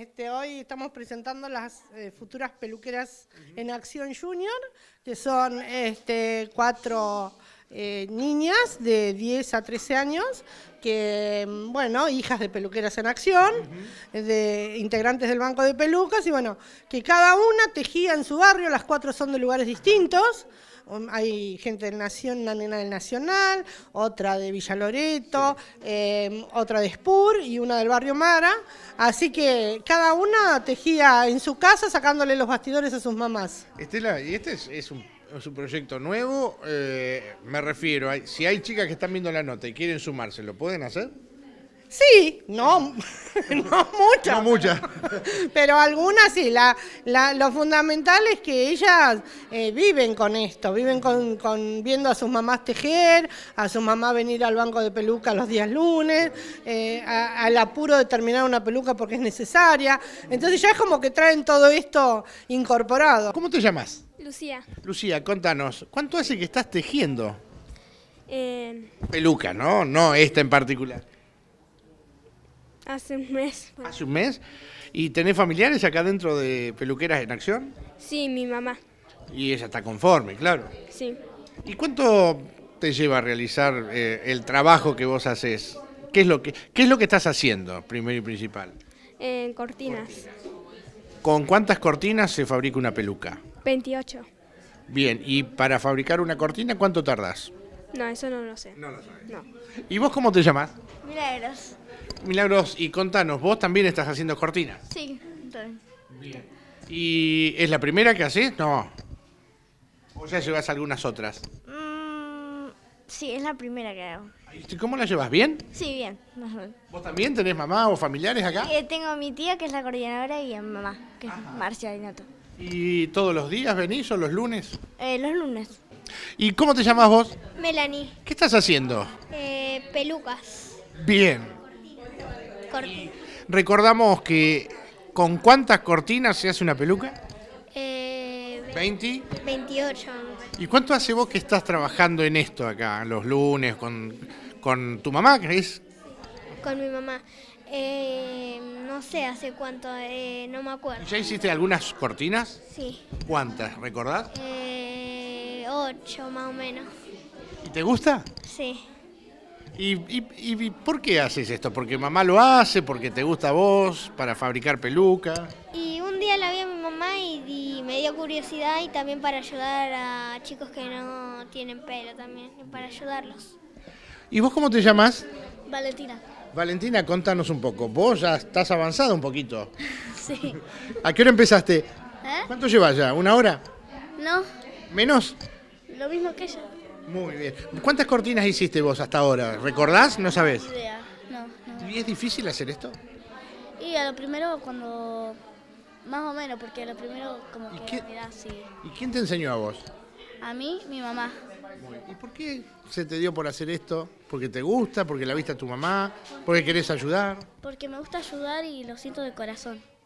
Este, hoy estamos presentando las eh, futuras peluqueras en Acción Junior, que son este, cuatro eh, niñas de 10 a 13 años que, bueno, hijas de peluqueras en acción, de integrantes del banco de pelucas, y bueno, que cada una tejía en su barrio, las cuatro son de lugares distintos. Um, hay gente del Nación, una nena del Nacional, otra de Villa Loreto, em, otra de Spur y una del barrio Mara. Así que cada una tejía en su casa sacándole los bastidores a sus mamás. Estela, y este es, un proyecto nuevo. Eh, me refiero, si hay chicas que están viendo la nota y quieren sumárselo, pueden hacer? Sí, no, no muchas. No muchas. Pero algunas sí. La, lo fundamental es que ellas eh, viven con esto, viven con, viendo a sus mamás tejer, a su mamá venir al banco de peluca los días lunes, eh, al apuro de terminar una peluca porque es necesaria. Entonces ya es como que traen todo esto incorporado. ¿Cómo te llamas? Lucía. Lucía, contanos, ¿cuánto hace que estás tejiendo? Eh, Peluca, ¿no? No esta en particular. Hace un mes. ¿Hace un mes? ¿Y tenés familiares acá dentro de Peluqueras en Acción? Sí, mi mamá. Y ella está conforme, claro. Sí. ¿Y cuánto te lleva a realizar eh, el trabajo que vos haces? ¿Qué es lo que, es lo que estás haciendo, primero y principal? En cortinas. cortinas. ¿Con cuántas cortinas se fabrica una peluca? 28. Bien, ¿y para fabricar una cortina cuánto tardás? No, eso no lo sé. No lo sabes. ¿Y vos cómo te llamas? Milagros. Milagros, y contanos, vos también estás haciendo cortinas. Sí, también. Bien. ¿Y es la primera que haces? No. ¿O ya llevas algunas otras? Mm, sí, es la primera que hago. ¿Y cómo la llevas? ¿Bien? Sí, bien. ¿Vos también tenés mamá o familiares acá? Eh, tengo a mi tía, que es la coordinadora, y a mi mamá, que es Marcia Dinato. ¿Y todos los días venís o los lunes? Eh, los lunes. ¿Y cómo te llamas vos? Melanie. ¿Qué estás haciendo? Eh, pelucas. Bien. Cortinas. Recordamos que con cuántas cortinas se hace una peluca? Eh, 20. 28. ¿Y cuánto hace vos que estás trabajando en esto acá, los lunes, con, tu mamá, crees? Con mi mamá. Eh, no sé hace cuánto, eh, no me acuerdo. ¿Ya hiciste algunas cortinas? Sí. ¿Cuántas? ¿Recordás? 8 más o menos. ¿Y te gusta? Sí. ¿Y, y, por qué haces esto? ¿Porque mamá lo hace? ¿Porque te gusta a vos? ¿Para fabricar peluca? Y un día la vi a mi mamá y, me dio curiosidad y también para ayudar a chicos que no tienen pelo también, para ayudarlos. ¿Y vos cómo te llamas? Valentina. Valentina, contanos un poco. Vos ya estás avanzada un poquito. sí. ¿A qué hora empezaste? ¿Eh? ¿Cuánto llevas ya? ¿Una hora? No. ¿Menos? Lo mismo que ella. Muy bien. ¿Cuántas cortinas hiciste vos hasta ahora? ¿Recordás? ¿No sabés? No, ¿Y es difícil hacer esto? Y a lo primero cuando... Más o menos, porque a lo primero como que ¿Y quién te enseñó a vos? A mí, mi mamá. ¿Y por qué se te dio por hacer esto? ¿Porque te gusta? ¿Porque la viste a tu mamá? ¿Porque querés ayudar? Porque me gusta ayudar y lo siento de corazón.